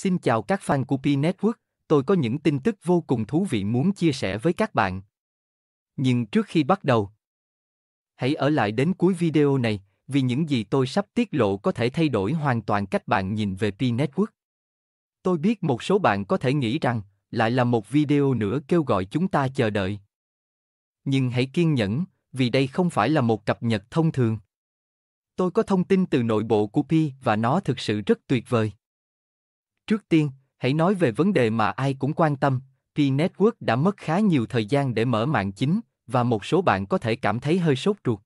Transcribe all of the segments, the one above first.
Xin chào các fan của Pi Network, tôi có những tin tức vô cùng thú vị muốn chia sẻ với các bạn. Nhưng trước khi bắt đầu, hãy ở lại đến cuối video này, vì những gì tôi sắp tiết lộ có thể thay đổi hoàn toàn cách bạn nhìn về Pi Network. Tôi biết một số bạn có thể nghĩ rằng, lại là một video nữa kêu gọi chúng ta chờ đợi. Nhưng hãy kiên nhẫn, vì đây không phải là một cập nhật thông thường. Tôi có thông tin từ nội bộ của Pi và nó thực sự rất tuyệt vời. Trước tiên, hãy nói về vấn đề mà ai cũng quan tâm, P-Network đã mất khá nhiều thời gian để mở mạng chính, và một số bạn có thể cảm thấy hơi sốt ruột.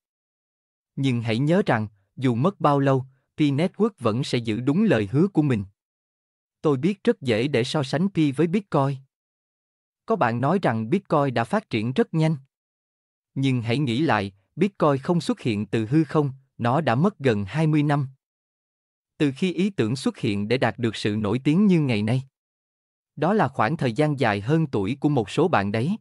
Nhưng hãy nhớ rằng, dù mất bao lâu, P-Network vẫn sẽ giữ đúng lời hứa của mình. Tôi biết rất dễ để so sánh P với Bitcoin. Có bạn nói rằng Bitcoin đã phát triển rất nhanh. Nhưng hãy nghĩ lại, Bitcoin không xuất hiện từ hư không, nó đã mất gần 20 năm từ khi ý tưởng xuất hiện để đạt được sự nổi tiếng như ngày nay đó là khoảng thời gian dài hơn tuổi của một số bạn đấy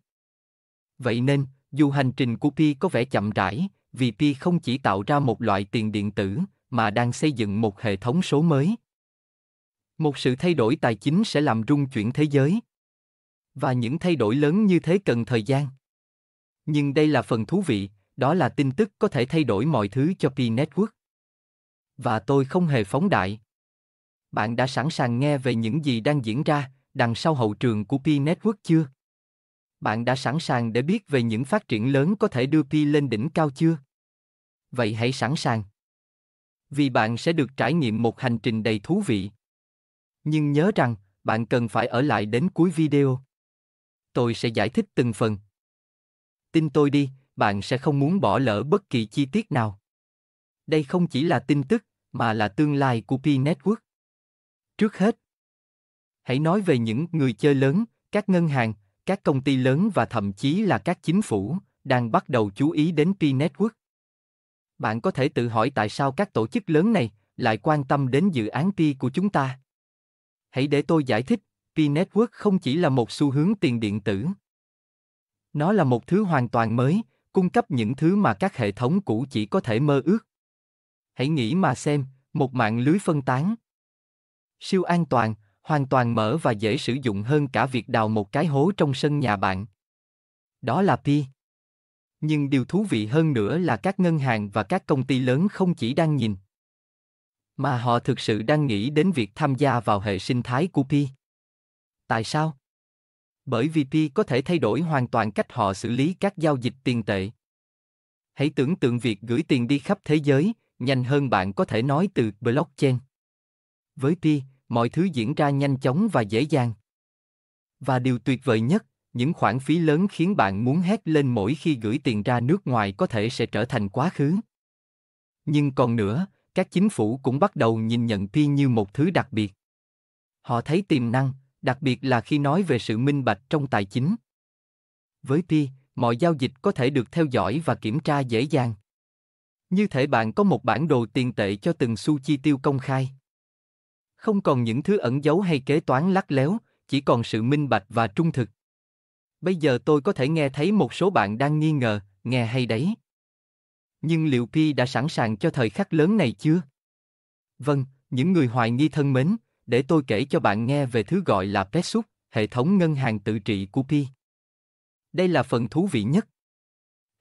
vậy nên dù hành trình của pi có vẻ chậm rãi vì pi không chỉ tạo ra một loại tiền điện tử mà đang xây dựng một hệ thống số mới một sự thay đổi tài chính sẽ làm rung chuyển thế giới và những thay đổi lớn như thế cần thời gian nhưng đây là phần thú vị đó là tin tức có thể thay đổi mọi thứ cho pi network và tôi không hề phóng đại. Bạn đã sẵn sàng nghe về những gì đang diễn ra đằng sau hậu trường của Pi Network chưa? Bạn đã sẵn sàng để biết về những phát triển lớn có thể đưa Pi lên đỉnh cao chưa? Vậy hãy sẵn sàng. Vì bạn sẽ được trải nghiệm một hành trình đầy thú vị. Nhưng nhớ rằng, bạn cần phải ở lại đến cuối video. Tôi sẽ giải thích từng phần. Tin tôi đi, bạn sẽ không muốn bỏ lỡ bất kỳ chi tiết nào. Đây không chỉ là tin tức, mà là tương lai của P Network. Trước hết, hãy nói về những người chơi lớn, các ngân hàng, các công ty lớn và thậm chí là các chính phủ đang bắt đầu chú ý đến P Network. Bạn có thể tự hỏi tại sao các tổ chức lớn này lại quan tâm đến dự án P của chúng ta. Hãy để tôi giải thích, P Network không chỉ là một xu hướng tiền điện tử. Nó là một thứ hoàn toàn mới, cung cấp những thứ mà các hệ thống cũ chỉ có thể mơ ước. Hãy nghĩ mà xem, một mạng lưới phân tán. Siêu an toàn, hoàn toàn mở và dễ sử dụng hơn cả việc đào một cái hố trong sân nhà bạn. Đó là Pi. Nhưng điều thú vị hơn nữa là các ngân hàng và các công ty lớn không chỉ đang nhìn, mà họ thực sự đang nghĩ đến việc tham gia vào hệ sinh thái của Pi. Tại sao? Bởi vì Pi có thể thay đổi hoàn toàn cách họ xử lý các giao dịch tiền tệ. Hãy tưởng tượng việc gửi tiền đi khắp thế giới, nhanh hơn bạn có thể nói từ blockchain. Với Pi, mọi thứ diễn ra nhanh chóng và dễ dàng. Và điều tuyệt vời nhất, những khoản phí lớn khiến bạn muốn hét lên mỗi khi gửi tiền ra nước ngoài có thể sẽ trở thành quá khứ. Nhưng còn nữa, các chính phủ cũng bắt đầu nhìn nhận Pi như một thứ đặc biệt. Họ thấy tiềm năng, đặc biệt là khi nói về sự minh bạch trong tài chính. Với Pi, mọi giao dịch có thể được theo dõi và kiểm tra dễ dàng. Như thể bạn có một bản đồ tiền tệ cho từng xu chi tiêu công khai. Không còn những thứ ẩn giấu hay kế toán lắc léo, chỉ còn sự minh bạch và trung thực. Bây giờ tôi có thể nghe thấy một số bạn đang nghi ngờ, nghe hay đấy. Nhưng liệu Pi đã sẵn sàng cho thời khắc lớn này chưa? Vâng, những người hoài nghi thân mến, để tôi kể cho bạn nghe về thứ gọi là Petsub, hệ thống ngân hàng tự trị của Pi. Đây là phần thú vị nhất.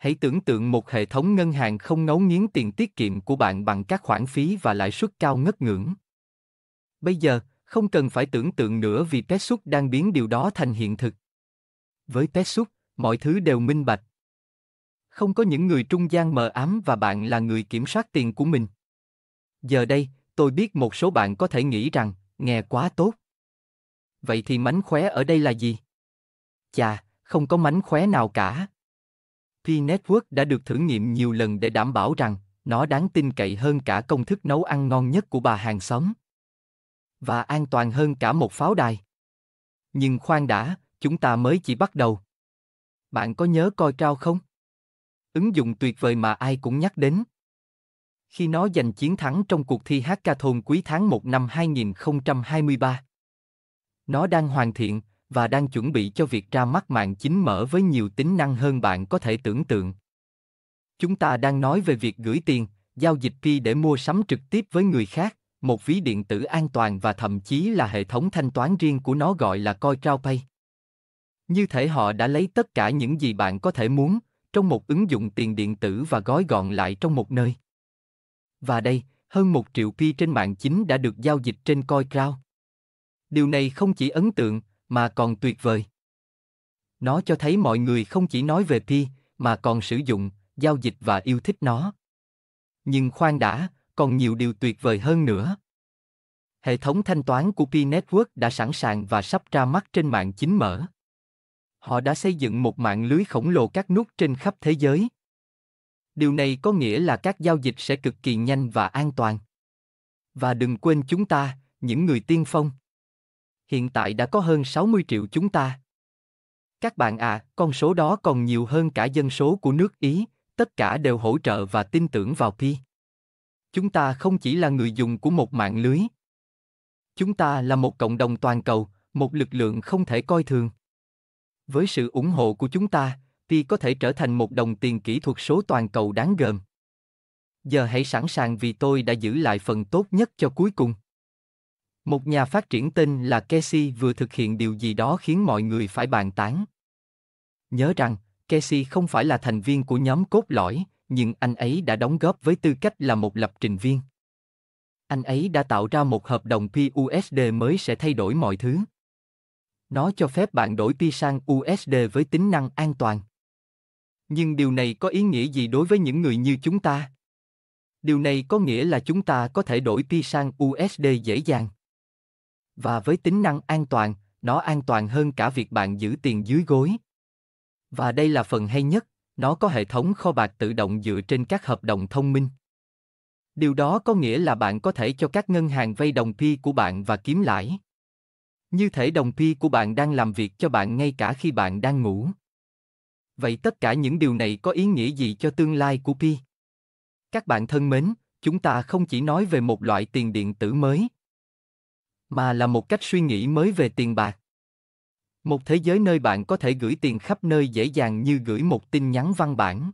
Hãy tưởng tượng một hệ thống ngân hàng không ngấu nghiến tiền tiết kiệm của bạn bằng các khoản phí và lãi suất cao ngất ngưỡng. Bây giờ, không cần phải tưởng tượng nữa vì Petsup đang biến điều đó thành hiện thực. Với Petsup, mọi thứ đều minh bạch. Không có những người trung gian mờ ám và bạn là người kiểm soát tiền của mình. Giờ đây, tôi biết một số bạn có thể nghĩ rằng, nghe quá tốt. Vậy thì mánh khóe ở đây là gì? Chà, không có mánh khóe nào cả. P-Network đã được thử nghiệm nhiều lần để đảm bảo rằng nó đáng tin cậy hơn cả công thức nấu ăn ngon nhất của bà hàng xóm. Và an toàn hơn cả một pháo đài. Nhưng khoan đã, chúng ta mới chỉ bắt đầu. Bạn có nhớ coi trao không? Ứng dụng tuyệt vời mà ai cũng nhắc đến. Khi nó giành chiến thắng trong cuộc thi hackathon quý tháng 1 năm 2023. Nó đang hoàn thiện, và đang chuẩn bị cho việc ra mắt mạng chính mở với nhiều tính năng hơn bạn có thể tưởng tượng. Chúng ta đang nói về việc gửi tiền, giao dịch pi để mua sắm trực tiếp với người khác, một ví điện tử an toàn và thậm chí là hệ thống thanh toán riêng của nó gọi là CoinTrailPay. Như thể họ đã lấy tất cả những gì bạn có thể muốn trong một ứng dụng tiền điện tử và gói gọn lại trong một nơi. Và đây, hơn một triệu pi trên mạng chính đã được giao dịch trên CoinCloud. Điều này không chỉ ấn tượng, mà còn tuyệt vời. Nó cho thấy mọi người không chỉ nói về Pi, mà còn sử dụng, giao dịch và yêu thích nó. Nhưng khoan đã, còn nhiều điều tuyệt vời hơn nữa. Hệ thống thanh toán của Pi Network đã sẵn sàng và sắp ra mắt trên mạng chính mở. Họ đã xây dựng một mạng lưới khổng lồ các nút trên khắp thế giới. Điều này có nghĩa là các giao dịch sẽ cực kỳ nhanh và an toàn. Và đừng quên chúng ta, những người tiên phong hiện tại đã có hơn 60 triệu chúng ta. Các bạn à, con số đó còn nhiều hơn cả dân số của nước Ý, tất cả đều hỗ trợ và tin tưởng vào Pi. Chúng ta không chỉ là người dùng của một mạng lưới. Chúng ta là một cộng đồng toàn cầu, một lực lượng không thể coi thường. Với sự ủng hộ của chúng ta, Pi có thể trở thành một đồng tiền kỹ thuật số toàn cầu đáng gờm. Giờ hãy sẵn sàng vì tôi đã giữ lại phần tốt nhất cho cuối cùng. Một nhà phát triển tên là Casey vừa thực hiện điều gì đó khiến mọi người phải bàn tán. Nhớ rằng, Casey không phải là thành viên của nhóm cốt lõi, nhưng anh ấy đã đóng góp với tư cách là một lập trình viên. Anh ấy đã tạo ra một hợp đồng PUSD mới sẽ thay đổi mọi thứ. Nó cho phép bạn đổi Pi sang USD với tính năng an toàn. Nhưng điều này có ý nghĩa gì đối với những người như chúng ta? Điều này có nghĩa là chúng ta có thể đổi Pi sang USD dễ dàng. Và với tính năng an toàn, nó an toàn hơn cả việc bạn giữ tiền dưới gối. Và đây là phần hay nhất, nó có hệ thống kho bạc tự động dựa trên các hợp đồng thông minh. Điều đó có nghĩa là bạn có thể cho các ngân hàng vay đồng pi của bạn và kiếm lãi. Như thể đồng pi của bạn đang làm việc cho bạn ngay cả khi bạn đang ngủ. Vậy tất cả những điều này có ý nghĩa gì cho tương lai của pi? Các bạn thân mến, chúng ta không chỉ nói về một loại tiền điện tử mới, mà là một cách suy nghĩ mới về tiền bạc một thế giới nơi bạn có thể gửi tiền khắp nơi dễ dàng như gửi một tin nhắn văn bản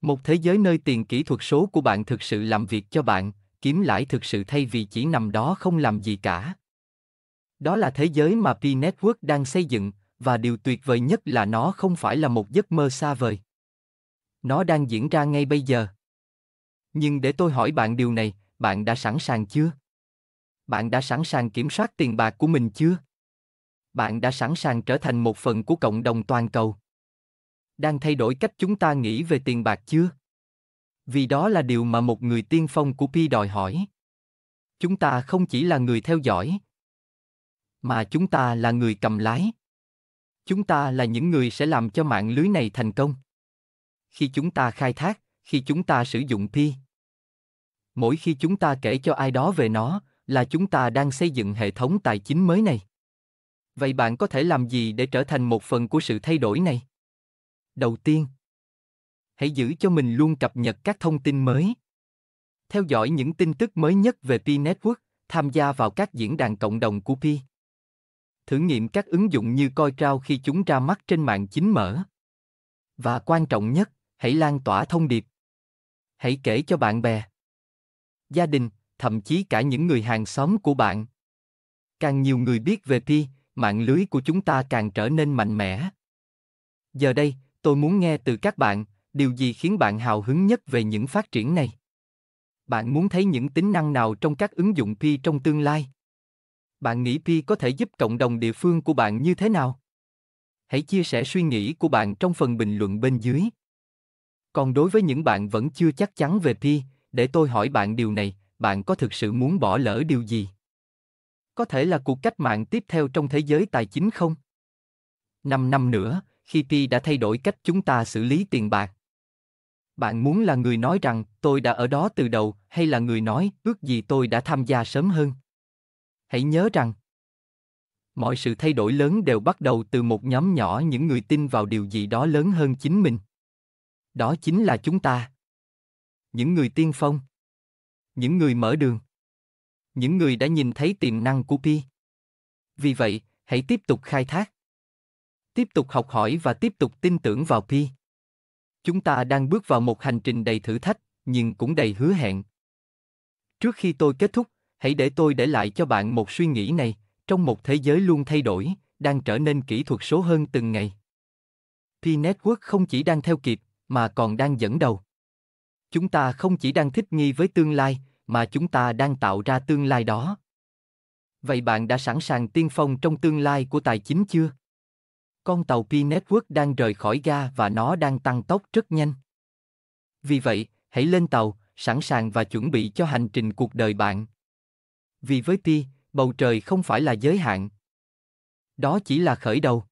một thế giới nơi tiền kỹ thuật số của bạn thực sự làm việc cho bạn kiếm lãi thực sự thay vì chỉ nằm đó không làm gì cả đó là thế giới mà p network đang xây dựng và điều tuyệt vời nhất là nó không phải là một giấc mơ xa vời nó đang diễn ra ngay bây giờ nhưng để tôi hỏi bạn điều này bạn đã sẵn sàng chưa bạn đã sẵn sàng kiểm soát tiền bạc của mình chưa bạn đã sẵn sàng trở thành một phần của cộng đồng toàn cầu đang thay đổi cách chúng ta nghĩ về tiền bạc chưa vì đó là điều mà một người tiên phong của pi đòi hỏi chúng ta không chỉ là người theo dõi mà chúng ta là người cầm lái chúng ta là những người sẽ làm cho mạng lưới này thành công khi chúng ta khai thác khi chúng ta sử dụng pi mỗi khi chúng ta kể cho ai đó về nó là chúng ta đang xây dựng hệ thống tài chính mới này. Vậy bạn có thể làm gì để trở thành một phần của sự thay đổi này? Đầu tiên, hãy giữ cho mình luôn cập nhật các thông tin mới. Theo dõi những tin tức mới nhất về Pi Network, tham gia vào các diễn đàn cộng đồng của Pi. Thử nghiệm các ứng dụng như coi trao khi chúng ra mắt trên mạng chính mở. Và quan trọng nhất, hãy lan tỏa thông điệp. Hãy kể cho bạn bè, gia đình thậm chí cả những người hàng xóm của bạn. Càng nhiều người biết về Pi, mạng lưới của chúng ta càng trở nên mạnh mẽ. Giờ đây, tôi muốn nghe từ các bạn, điều gì khiến bạn hào hứng nhất về những phát triển này? Bạn muốn thấy những tính năng nào trong các ứng dụng Pi trong tương lai? Bạn nghĩ Pi có thể giúp cộng đồng địa phương của bạn như thế nào? Hãy chia sẻ suy nghĩ của bạn trong phần bình luận bên dưới. Còn đối với những bạn vẫn chưa chắc chắn về Pi, để tôi hỏi bạn điều này, bạn có thực sự muốn bỏ lỡ điều gì? Có thể là cuộc cách mạng tiếp theo trong thế giới tài chính không? Năm năm nữa, khi Pi đã thay đổi cách chúng ta xử lý tiền bạc. Bạn muốn là người nói rằng tôi đã ở đó từ đầu hay là người nói ước gì tôi đã tham gia sớm hơn? Hãy nhớ rằng mọi sự thay đổi lớn đều bắt đầu từ một nhóm nhỏ những người tin vào điều gì đó lớn hơn chính mình. Đó chính là chúng ta. Những người tiên phong những người mở đường, những người đã nhìn thấy tiềm năng của Pi. Vì vậy, hãy tiếp tục khai thác, tiếp tục học hỏi và tiếp tục tin tưởng vào Pi. Chúng ta đang bước vào một hành trình đầy thử thách, nhưng cũng đầy hứa hẹn. Trước khi tôi kết thúc, hãy để tôi để lại cho bạn một suy nghĩ này, trong một thế giới luôn thay đổi, đang trở nên kỹ thuật số hơn từng ngày. P-Network không chỉ đang theo kịp, mà còn đang dẫn đầu. Chúng ta không chỉ đang thích nghi với tương lai, mà chúng ta đang tạo ra tương lai đó vậy bạn đã sẵn sàng tiên phong trong tương lai của tài chính chưa con tàu P Network đang rời khỏi ga và nó đang tăng tốc rất nhanh. Vì vậy, hãy lên tàu, sẵn sàng và chuẩn bị cho hành trình cuộc đời bạn. Vì với Pi, bầu trời không phải là giới hạn. Đó chỉ là khởi đầu.